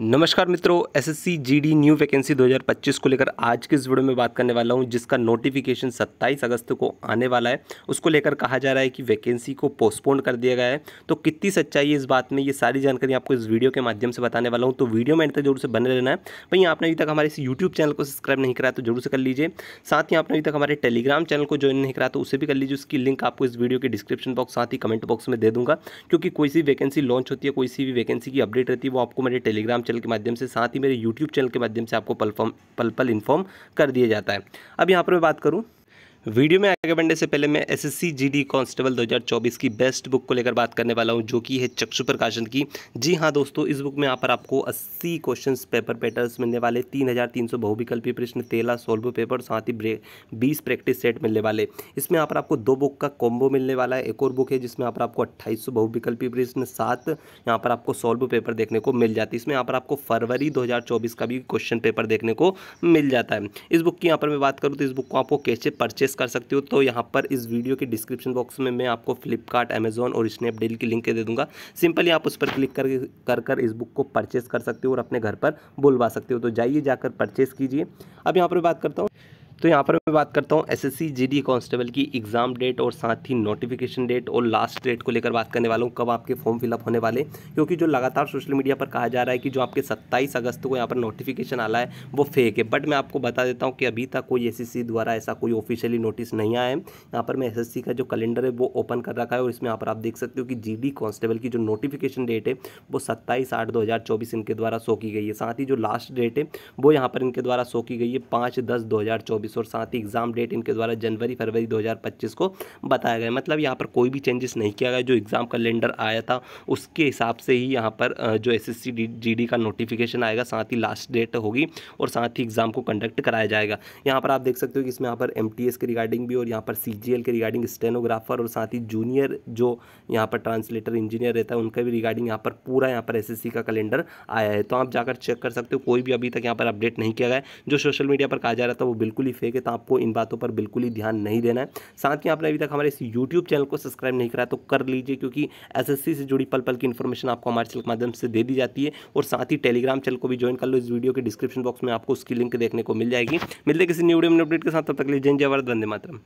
नमस्कार मित्रों SSC GD new vacancy 2025 को लेकर आज के इस वीडियो में बात करने वाला हूं जिसका नोटिफिकेशन 27 अगस्त को आने वाला है उसको लेकर कहा जा रहा है कि वैकेंसी को पोस्टपोन कर दिया गया है तो कितनी सच्चाई है इस बात में ये सारी जानकारी आपको इस वीडियो के माध्यम से बताने वाला हूँ तो वीडियो में एंड तक जरूर से बने रहना है भाई आपने अभी तक हमारे इस यूट्यूब चैनल को सब्सक्राइब नहीं कराया तो जरूर से कर लीजिए साथ ही आपने अभी तक हमारे टेलीग्राम चैनल को ज्वाइन नहीं करा तो उसे भी कर लीजिए उसकी लिंक आपको इस वीडियो के डिस्क्रिप्शन बॉक्स साथ ही कमेंट बॉक्स में दे दूँगा क्योंकि कोई सी वैकेंसी लॉन्च होती है कोई सी भी वैकेंसी की अपडेट रहती है वो आपको मेरे टेलीग्राम चैनल के माध्यम से साथ ही मेरे यूट्यूब चैनल के माध्यम से आपको पल पल इन्फॉर्म कर दिया जाता है अब यहाँ पर मैं बात करूँ वीडियो में आगे बढ़ने से पहले मैं एसएससी जीडी कांस्टेबल 2024 की बेस्ट बुक को लेकर बात करने वाला हूं जो कि है चक्षु प्रकाशन की जी हां दोस्तों इस बुक में यहाँ पर आपको 80 क्वेश्चंस पेपर पैटर्न्स मिलने वाले 3300 बहुविकल्पी प्रश्न तेरह सोल्व पेपर साथ ही ब्रे बीस प्रैक्टिस सेट मिलने वाले इसमें यहाँ पर आपको दो बुक का कॉम्बो मिलने वाला है एक और बुक है जिसमें यहाँ पर आपको अट्ठाईस सौ बहुविकल्पी प्रश्न सात यहाँ पर आपको सोल्व पेपर देखने को मिल जाती है इसमें यहाँ पर आपको फरवरी दो का भी क्वेश्चन पेपर देखने को मिल जाता है इस बुक की यहाँ पर मैं बात करूँ तो इस बुक को आपको कैसे परचेस कर सकते हो तो यहाँ पर इस वीडियो के डिस्क्रिप्शन बॉक्स में मैं आपको फ्लिपकार्ट अमेजोन और स्नैपडील की लिंक दे दूँगा सिंपली आप उस पर क्लिक कर कर कर इस बुक को परचेस कर सकते हो और अपने घर पर बुलवा सकते हो तो जाइए जाकर परचेस कीजिए अब यहाँ पर बात करता हूँ तो यहाँ पर मैं बात करता हूँ एसएससी जीडी कांस्टेबल की एग्ज़ाम डेट और साथ ही नोटिफिकेशन डेट और लास्ट डेट को लेकर बात करने वाला हूँ कब आपके फॉर्म फिलअप होने वाले क्योंकि जो लगातार सोशल मीडिया पर कहा जा रहा है कि जो आपके 27 अगस्त को यहाँ पर नोटिफिकेशन आला है वो फेक है बट मैं आपको बता देता हूँ कि अभी तक कोई एस द्वारा ऐसा कोई ऑफिशियली नोटिस नहीं आया है यहाँ पर मैं एस का जो कैलेंडर है वो ओपन कर रखा है और इसमें यहाँ पर आप देख सकते हो कि जी डी e की जो नोटिफिकेशन डेट है वो सत्ताईस आठ दो इनके द्वारा शो की गई है साथ ही जो लास्ट डेट है वो यहाँ पर इनके द्वारा सो की गई है पाँच दस दो छब्बीस और साथ ही एग्ज़ाम डेट इनके द्वारा जनवरी फरवरी 2025 को बताया गया मतलब यहाँ पर कोई भी चेंजेस नहीं किया गया जो एग्ज़ाम कैलेंडर आया था उसके हिसाब से ही यहाँ पर जो एस एस का नोटिफिकेशन आएगा साथ ही लास्ट डेट होगी और साथ ही एग्ज़ाम को कंडक्ट कराया जाएगा यहाँ पर आप देख सकते हो कि इसमें यहाँ पर एम के रिगार्डिंग भी और यहाँ पर सी के रिगार्डिंग स्टेनोग्राफर और साथ ही जूनियर जो यहाँ पर ट्रांसलेटर इंजीनियर रहता है उनका भी रिगार्डिंग यहाँ पर पूरा यहाँ पर एस का कैलेंडर आया है तो आप जाकर चेक कर सकते हो कोई भी अभी तक यहाँ पर अपडेट नहीं किया गया जो सोशल मीडिया पर कहा जा रहा था वो बिल्कुल ही फेक है तो आपको इन बातों पर बिल्कुल ही ध्यान नहीं देना है साथ ही आपने अभी तक हमारे इस यूट्यूब चैनल को सब्सक्राइब नहीं करा तो कर लीजिए क्योंकि एसएससी से जुड़ी पल पल की इन्फॉर्मेशन आपको हमारे चैनल के माध्यम से दे दी जाती है और साथ ही टेलीग्राम चैनल को भी ज्वाइन कर लो इस वीडियो के डिस्क्रिप्शन बॉक्स में आपको उसकी लिंक देखने को मिल जाएगी मिलते किसी न्यूडियो अपडेट के साथ तब तक लीजिए जय भारत वंदे